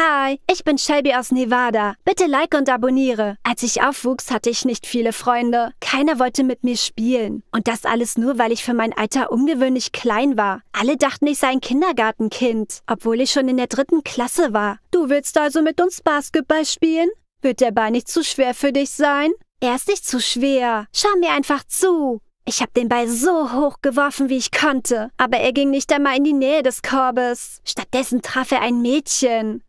Hi, ich bin Shelby aus Nevada. Bitte like und abonniere. Als ich aufwuchs, hatte ich nicht viele Freunde. Keiner wollte mit mir spielen. Und das alles nur, weil ich für mein Alter ungewöhnlich klein war. Alle dachten, ich sei ein Kindergartenkind, obwohl ich schon in der dritten Klasse war. Du willst also mit uns Basketball spielen? Wird der Ball nicht zu schwer für dich sein? Er ist nicht zu schwer. Schau mir einfach zu. Ich habe den Ball so hoch geworfen, wie ich konnte, aber er ging nicht einmal in die Nähe des Korbes. Stattdessen traf er ein Mädchen.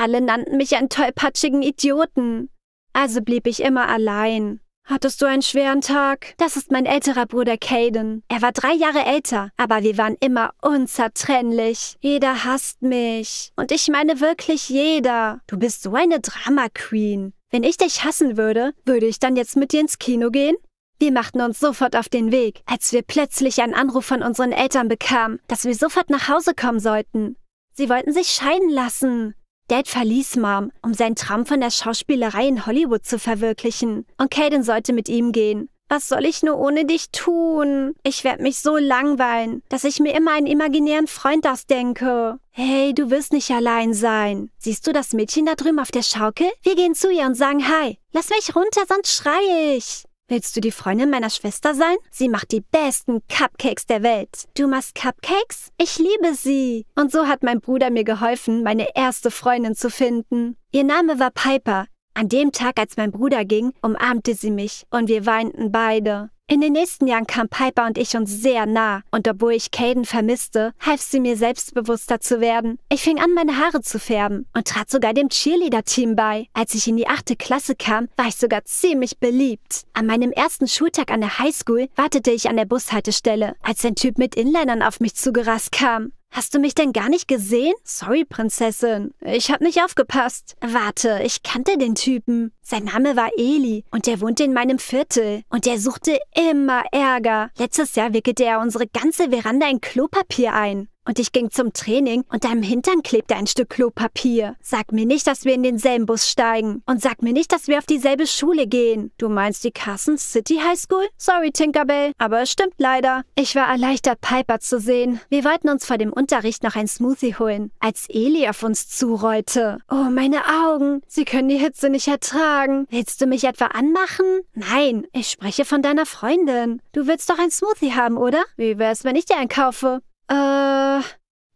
Alle nannten mich einen tollpatschigen Idioten. Also blieb ich immer allein. Hattest du einen schweren Tag? Das ist mein älterer Bruder Caden. Er war drei Jahre älter, aber wir waren immer unzertrennlich. Jeder hasst mich. Und ich meine wirklich jeder. Du bist so eine Drama-Queen. Wenn ich dich hassen würde, würde ich dann jetzt mit dir ins Kino gehen? Wir machten uns sofort auf den Weg, als wir plötzlich einen Anruf von unseren Eltern bekamen, dass wir sofort nach Hause kommen sollten. Sie wollten sich scheiden lassen. Dad verließ Mom, um seinen Traum von der Schauspielerei in Hollywood zu verwirklichen. Und Caden sollte mit ihm gehen. Was soll ich nur ohne dich tun? Ich werde mich so langweilen, dass ich mir immer einen imaginären Freund ausdenke. Hey, du wirst nicht allein sein. Siehst du das Mädchen da drüben auf der Schaukel? Wir gehen zu ihr und sagen Hi. Lass mich runter, sonst schrei ich. Willst du die Freundin meiner Schwester sein? Sie macht die besten Cupcakes der Welt. Du machst Cupcakes? Ich liebe sie. Und so hat mein Bruder mir geholfen, meine erste Freundin zu finden. Ihr Name war Piper. An dem Tag, als mein Bruder ging, umarmte sie mich und wir weinten beide. In den nächsten Jahren kam Piper und ich uns sehr nah, und obwohl ich Caden vermisste, half sie mir selbstbewusster zu werden. Ich fing an, meine Haare zu färben und trat sogar dem Cheerleader-Team bei. Als ich in die achte Klasse kam, war ich sogar ziemlich beliebt. An meinem ersten Schultag an der Highschool wartete ich an der Bushaltestelle, als ein Typ mit Inlinern auf mich zugerast kam. Hast du mich denn gar nicht gesehen? Sorry, Prinzessin. Ich hab nicht aufgepasst. Warte, ich kannte den Typen. Sein Name war Eli und er wohnte in meinem Viertel. Und er suchte immer Ärger. Letztes Jahr wickelte er unsere ganze Veranda in Klopapier ein und ich ging zum Training und deinem Hintern klebte ein Stück Klopapier. Sag mir nicht, dass wir in denselben Bus steigen und sag mir nicht, dass wir auf dieselbe Schule gehen. Du meinst die Carson City High School? Sorry, Tinkerbell, aber es stimmt leider. Ich war erleichtert, Piper zu sehen. Wir wollten uns vor dem Unterricht noch ein Smoothie holen, als Eli auf uns zurollte. Oh, meine Augen, sie können die Hitze nicht ertragen. Willst du mich etwa anmachen? Nein, ich spreche von deiner Freundin. Du willst doch ein Smoothie haben, oder? Wie wär's, wenn ich dir einen kaufe? Äh,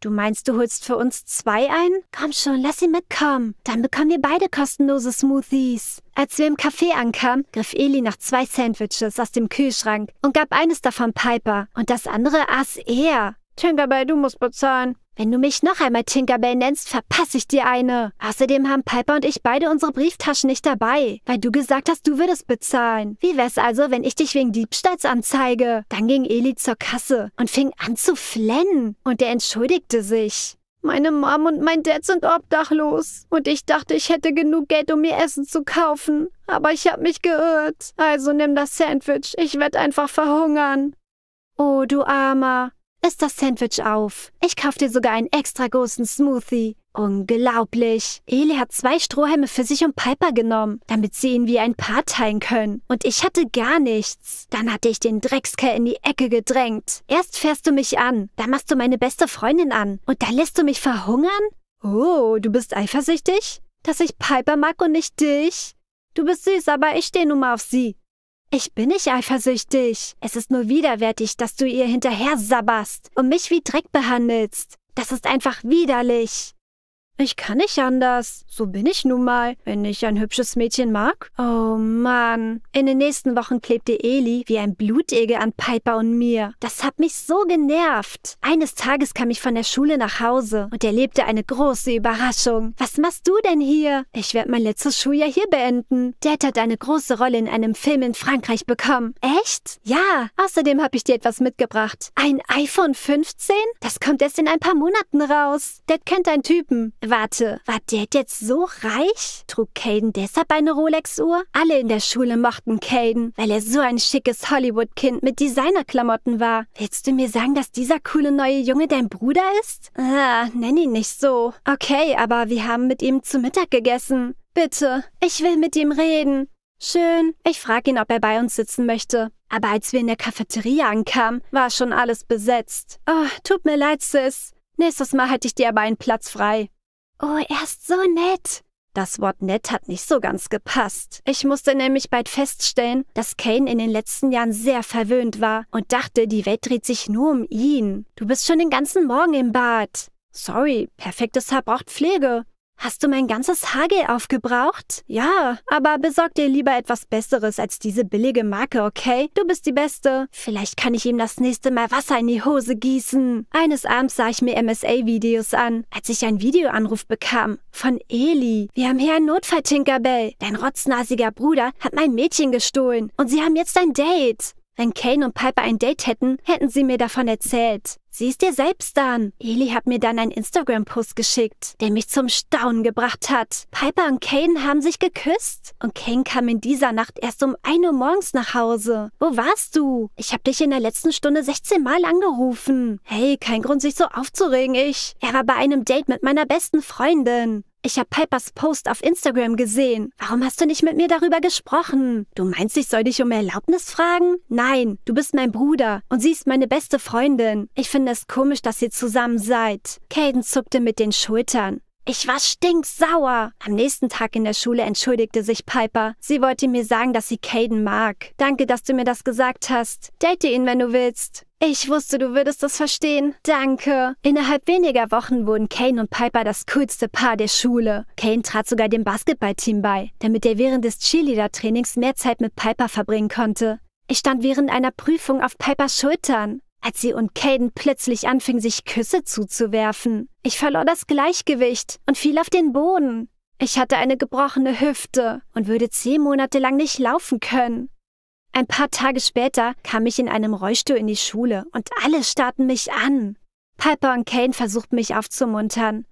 du meinst, du holst für uns zwei ein? Komm schon, lass ihn mitkommen. Dann bekommen wir beide kostenlose Smoothies. Als wir im Café ankamen, griff Eli nach zwei Sandwiches aus dem Kühlschrank und gab eines davon Piper und das andere aß er. Tinkerbell, du musst bezahlen. Wenn du mich noch einmal Tinkerbell nennst, verpasse ich dir eine. Außerdem haben Piper und ich beide unsere Brieftaschen nicht dabei, weil du gesagt hast, du würdest bezahlen. Wie wär's also, wenn ich dich wegen Diebstahls anzeige? Dann ging Eli zur Kasse und fing an zu flennen und er entschuldigte sich. Meine Mom und mein Dad sind obdachlos und ich dachte, ich hätte genug Geld, um mir Essen zu kaufen. Aber ich hab mich geirrt. Also nimm das Sandwich, ich werd einfach verhungern. Oh, du Armer, ist das Sandwich auf? Ich kauf dir sogar einen extra großen Smoothie. Unglaublich. Eli hat zwei Strohhalme für sich und Piper genommen, damit sie ihn wie ein Paar teilen können. Und ich hatte gar nichts. Dann hatte ich den Dreckskerl in die Ecke gedrängt. Erst fährst du mich an, dann machst du meine beste Freundin an. Und dann lässt du mich verhungern? Oh, du bist eifersüchtig? Dass ich Piper mag und nicht dich? Du bist süß, aber ich stehe nun mal auf sie. Ich bin nicht eifersüchtig. Es ist nur widerwärtig, dass du ihr hinterher sabberst und mich wie Dreck behandelst. Das ist einfach widerlich. Ich kann nicht anders. So bin ich nun mal, wenn ich ein hübsches Mädchen mag. Oh Mann. In den nächsten Wochen klebte Eli wie ein Blutegel an Piper und mir. Das hat mich so genervt. Eines Tages kam ich von der Schule nach Hause und erlebte eine große Überraschung. Was machst du denn hier? Ich werde mein letztes Schuljahr hier beenden. Dad hat eine große Rolle in einem Film in Frankreich bekommen. Echt? Ja. Außerdem habe ich dir etwas mitgebracht. Ein iPhone 15? Das kommt erst in ein paar Monaten raus. Dad kennt einen Typen. Warte, war Dad jetzt so reich? Trug Caden deshalb eine Rolex-Uhr? Alle in der Schule mochten Caden, weil er so ein schickes Hollywood-Kind mit Designerklamotten war. Willst du mir sagen, dass dieser coole neue Junge dein Bruder ist? Ah, nenn ihn nicht so. Okay, aber wir haben mit ihm zu Mittag gegessen. Bitte, ich will mit ihm reden. Schön. Ich frag ihn, ob er bei uns sitzen möchte. Aber als wir in der Cafeteria ankamen, war schon alles besetzt. Oh, tut mir leid, Sis. Nächstes Mal hätte ich dir aber einen Platz frei. Oh, er ist so nett. Das Wort nett hat nicht so ganz gepasst. Ich musste nämlich bald feststellen, dass Kane in den letzten Jahren sehr verwöhnt war und dachte, die Welt dreht sich nur um ihn. Du bist schon den ganzen Morgen im Bad. Sorry, perfektes Haar braucht Pflege. Hast du mein ganzes Haargel aufgebraucht? Ja, aber besorg dir lieber etwas Besseres als diese billige Marke, okay? Du bist die Beste. Vielleicht kann ich ihm das nächste Mal Wasser in die Hose gießen. Eines Abends sah ich mir MSA-Videos an, als ich einen Videoanruf bekam. Von Eli. Wir haben hier einen Notfall, Tinkerbell. Dein rotznasiger Bruder hat mein Mädchen gestohlen. Und sie haben jetzt ein Date. Wenn Kane und Piper ein Date hätten, hätten sie mir davon erzählt. Sieh's dir selbst an. Eli hat mir dann einen Instagram-Post geschickt, der mich zum Staunen gebracht hat. Piper und Kane haben sich geküsst. Und Kane kam in dieser Nacht erst um 1 Uhr morgens nach Hause. Wo warst du? Ich hab dich in der letzten Stunde 16 Mal angerufen. Hey, kein Grund, sich so aufzuregen, ich. Er war bei einem Date mit meiner besten Freundin. Ich habe Pipers Post auf Instagram gesehen. Warum hast du nicht mit mir darüber gesprochen? Du meinst, ich soll dich um Erlaubnis fragen? Nein, du bist mein Bruder und sie ist meine beste Freundin. Ich finde es komisch, dass ihr zusammen seid. Caden zuckte mit den Schultern. Ich war stinksauer. Am nächsten Tag in der Schule entschuldigte sich Piper. Sie wollte mir sagen, dass sie Caden mag. Danke, dass du mir das gesagt hast. Date ihn, wenn du willst. Ich wusste, du würdest das verstehen. Danke. Innerhalb weniger Wochen wurden Kane und Piper das coolste Paar der Schule. Kane trat sogar dem Basketballteam bei, damit er während des Cheerleader-Trainings mehr Zeit mit Piper verbringen konnte. Ich stand während einer Prüfung auf Pipers Schultern als sie und Caden plötzlich anfing, sich Küsse zuzuwerfen. Ich verlor das Gleichgewicht und fiel auf den Boden. Ich hatte eine gebrochene Hüfte und würde zehn Monate lang nicht laufen können. Ein paar Tage später kam ich in einem Rollstuhl in die Schule und alle starrten mich an. Piper und Kane versuchten mich aufzumuntern.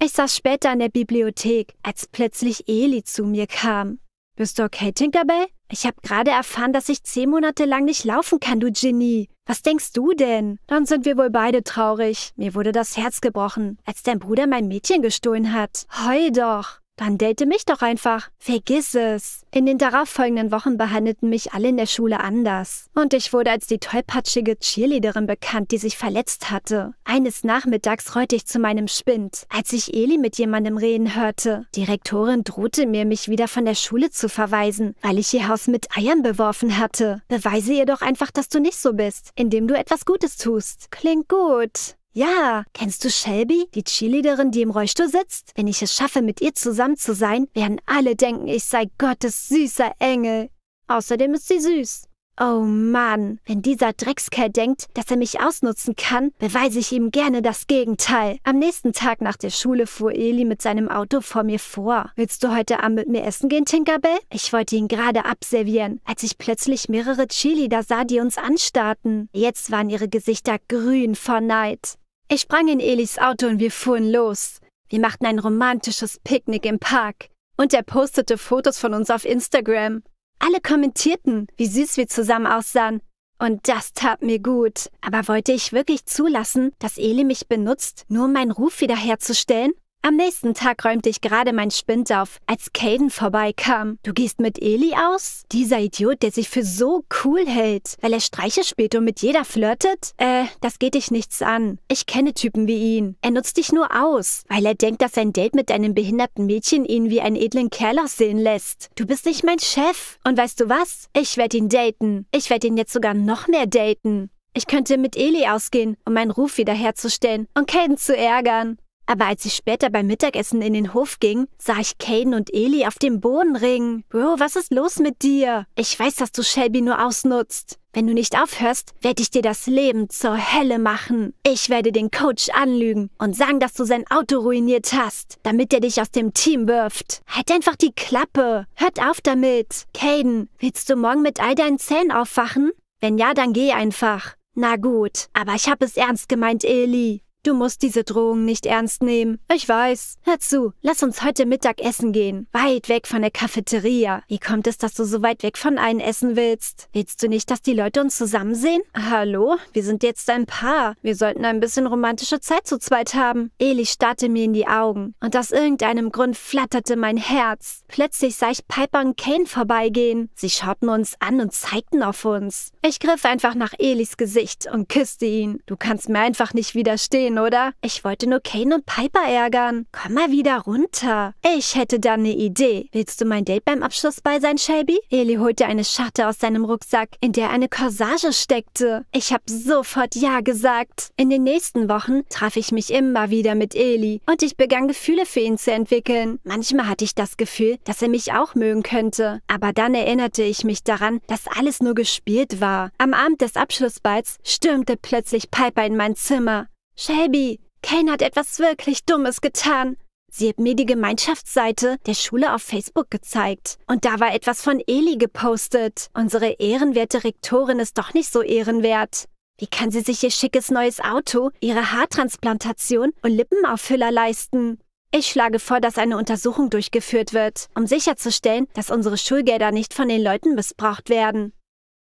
Ich saß später in der Bibliothek, als plötzlich Eli zu mir kam. Bist du okay, Tinkerbell? Ich habe gerade erfahren, dass ich zehn Monate lang nicht laufen kann, du Genie. Was denkst du denn? Dann sind wir wohl beide traurig. Mir wurde das Herz gebrochen, als dein Bruder mein Mädchen gestohlen hat. Heu doch. Dann date mich doch einfach. Vergiss es. In den darauffolgenden Wochen behandelten mich alle in der Schule anders. Und ich wurde als die tollpatschige Cheerleaderin bekannt, die sich verletzt hatte. Eines Nachmittags reute ich zu meinem Spind, als ich Eli mit jemandem reden hörte. Die Rektorin drohte mir, mich wieder von der Schule zu verweisen, weil ich ihr Haus mit Eiern beworfen hatte. Beweise ihr doch einfach, dass du nicht so bist, indem du etwas Gutes tust. Klingt gut. Ja, kennst du Shelby, die Cheerleaderin, die im Rollstuhl sitzt? Wenn ich es schaffe, mit ihr zusammen zu sein, werden alle denken, ich sei Gottes süßer Engel. Außerdem ist sie süß. Oh Mann, wenn dieser Dreckskerl denkt, dass er mich ausnutzen kann, beweise ich ihm gerne das Gegenteil. Am nächsten Tag nach der Schule fuhr Eli mit seinem Auto vor mir vor. Willst du heute Abend mit mir essen gehen, Tinkerbell? Ich wollte ihn gerade abservieren, als ich plötzlich mehrere Chili da sah, die uns anstarrten. Jetzt waren ihre Gesichter grün vor Neid. Ich sprang in Elis Auto und wir fuhren los. Wir machten ein romantisches Picknick im Park. Und er postete Fotos von uns auf Instagram. Alle kommentierten, wie süß wir zusammen aussahen. Und das tat mir gut. Aber wollte ich wirklich zulassen, dass Eli mich benutzt, nur um meinen Ruf wiederherzustellen? Am nächsten Tag räumte ich gerade mein Spind auf, als Caden vorbeikam. Du gehst mit Eli aus? Dieser Idiot, der sich für so cool hält, weil er Streiche spielt und mit jeder flirtet? Äh, das geht dich nichts an. Ich kenne Typen wie ihn. Er nutzt dich nur aus, weil er denkt, dass sein Date mit einem behinderten Mädchen ihn wie einen edlen Kerl aussehen lässt. Du bist nicht mein Chef. Und weißt du was? Ich werde ihn daten. Ich werde ihn jetzt sogar noch mehr daten. Ich könnte mit Eli ausgehen, um meinen Ruf wiederherzustellen und Caden zu ärgern. Aber als ich später beim Mittagessen in den Hof ging, sah ich Caden und Eli auf dem Boden ringen. Bro, was ist los mit dir? Ich weiß, dass du Shelby nur ausnutzt. Wenn du nicht aufhörst, werde ich dir das Leben zur Hölle machen. Ich werde den Coach anlügen und sagen, dass du sein Auto ruiniert hast, damit er dich aus dem Team wirft. Halt einfach die Klappe. Hört auf damit. Caden, willst du morgen mit all deinen Zähnen aufwachen? Wenn ja, dann geh einfach. Na gut, aber ich habe es ernst gemeint, Eli. Du musst diese Drohung nicht ernst nehmen. Ich weiß. Hör zu, lass uns heute Mittag essen gehen. Weit weg von der Cafeteria. Wie kommt es, dass du so weit weg von allen essen willst? Willst du nicht, dass die Leute uns zusammen sehen? Hallo, wir sind jetzt ein Paar. Wir sollten ein bisschen romantische Zeit zu zweit haben. Eli starrte mir in die Augen. Und aus irgendeinem Grund flatterte mein Herz. Plötzlich sah ich Piper und Kane vorbeigehen. Sie schauten uns an und zeigten auf uns. Ich griff einfach nach Elis Gesicht und küsste ihn. Du kannst mir einfach nicht widerstehen machen, oder? Ich wollte nur Kane und Piper ärgern. Komm mal wieder runter. Ich hätte da eine Idee. Willst du mein Date beim Abschlussball sein, Shelby? Eli holte eine Scharte aus seinem Rucksack, in der eine Corsage steckte. Ich habe sofort Ja gesagt. In den nächsten Wochen traf ich mich immer wieder mit Eli und ich begann Gefühle für ihn zu entwickeln. Manchmal hatte ich das Gefühl, dass er mich auch mögen könnte. Aber dann erinnerte ich mich daran, dass alles nur gespielt war. Am Abend des Abschlussballs stürmte plötzlich Piper in mein Zimmer. Shelby, Kane hat etwas wirklich Dummes getan. Sie hat mir die Gemeinschaftsseite der Schule auf Facebook gezeigt. Und da war etwas von Eli gepostet. Unsere ehrenwerte Rektorin ist doch nicht so ehrenwert. Wie kann sie sich ihr schickes neues Auto, ihre Haartransplantation und Lippenauffüller leisten? Ich schlage vor, dass eine Untersuchung durchgeführt wird, um sicherzustellen, dass unsere Schulgelder nicht von den Leuten missbraucht werden.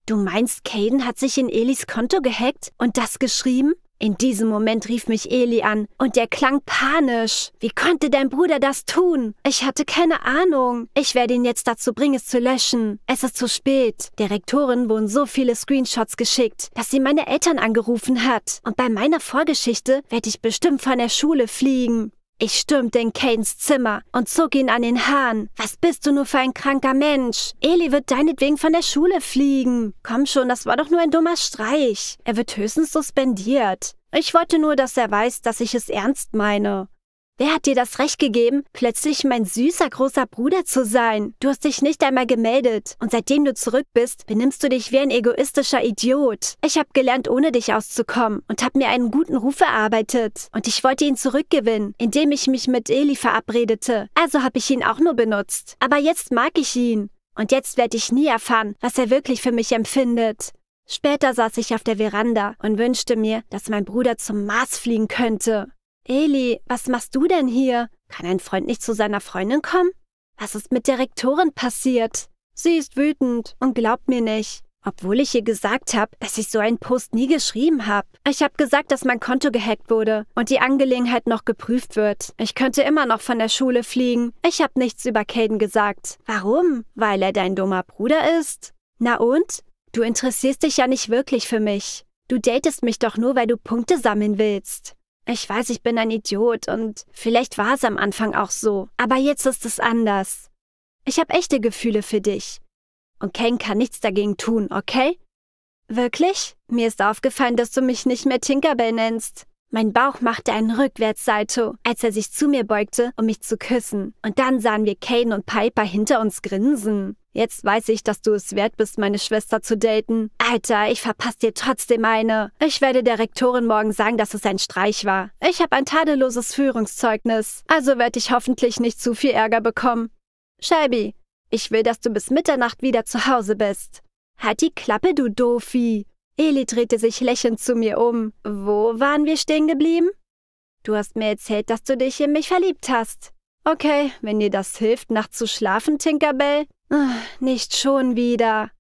Du meinst, Caden hat sich in Elis Konto gehackt und das geschrieben? In diesem Moment rief mich Eli an und der klang panisch. Wie konnte dein Bruder das tun? Ich hatte keine Ahnung. Ich werde ihn jetzt dazu bringen, es zu löschen. Es ist zu spät. Der Rektorin wurden so viele Screenshots geschickt, dass sie meine Eltern angerufen hat. Und bei meiner Vorgeschichte werde ich bestimmt von der Schule fliegen. Ich stürmte in Kanes Zimmer und zog ihn an den Haaren. Was bist du nur für ein kranker Mensch? Eli wird deinetwegen von der Schule fliegen. Komm schon, das war doch nur ein dummer Streich. Er wird höchstens suspendiert. Ich wollte nur, dass er weiß, dass ich es ernst meine. Wer hat dir das Recht gegeben, plötzlich mein süßer großer Bruder zu sein? Du hast dich nicht einmal gemeldet. Und seitdem du zurück bist, benimmst du dich wie ein egoistischer Idiot. Ich habe gelernt, ohne dich auszukommen und habe mir einen guten Ruf erarbeitet. Und ich wollte ihn zurückgewinnen, indem ich mich mit Eli verabredete. Also habe ich ihn auch nur benutzt. Aber jetzt mag ich ihn. Und jetzt werde ich nie erfahren, was er wirklich für mich empfindet. Später saß ich auf der Veranda und wünschte mir, dass mein Bruder zum Mars fliegen könnte. Eli, was machst du denn hier? Kann ein Freund nicht zu seiner Freundin kommen? Was ist mit der Rektorin passiert? Sie ist wütend und glaubt mir nicht. Obwohl ich ihr gesagt habe, dass ich so einen Post nie geschrieben habe. Ich habe gesagt, dass mein Konto gehackt wurde und die Angelegenheit noch geprüft wird. Ich könnte immer noch von der Schule fliegen. Ich habe nichts über Caden gesagt. Warum? Weil er dein dummer Bruder ist? Na und? Du interessierst dich ja nicht wirklich für mich. Du datest mich doch nur, weil du Punkte sammeln willst. Ich weiß, ich bin ein Idiot und vielleicht war es am Anfang auch so, aber jetzt ist es anders. Ich habe echte Gefühle für dich. Und Kane kann nichts dagegen tun, okay? Wirklich? Mir ist aufgefallen, dass du mich nicht mehr Tinkerbell nennst. Mein Bauch machte einen Rückwärtssalto, als er sich zu mir beugte, um mich zu küssen. Und dann sahen wir Kane und Piper hinter uns grinsen. Jetzt weiß ich, dass du es wert bist, meine Schwester zu daten. Alter, ich verpasse dir trotzdem eine. Ich werde der Rektorin morgen sagen, dass es ein Streich war. Ich habe ein tadelloses Führungszeugnis, also werde ich hoffentlich nicht zu viel Ärger bekommen. Shelby, ich will, dass du bis Mitternacht wieder zu Hause bist. Halt die Klappe, du Dofi. Eli drehte sich lächelnd zu mir um. Wo waren wir stehen geblieben? Du hast mir erzählt, dass du dich in mich verliebt hast. Okay, wenn dir das hilft, nachts zu schlafen, Tinkerbell, Ah, nicht schon wieder,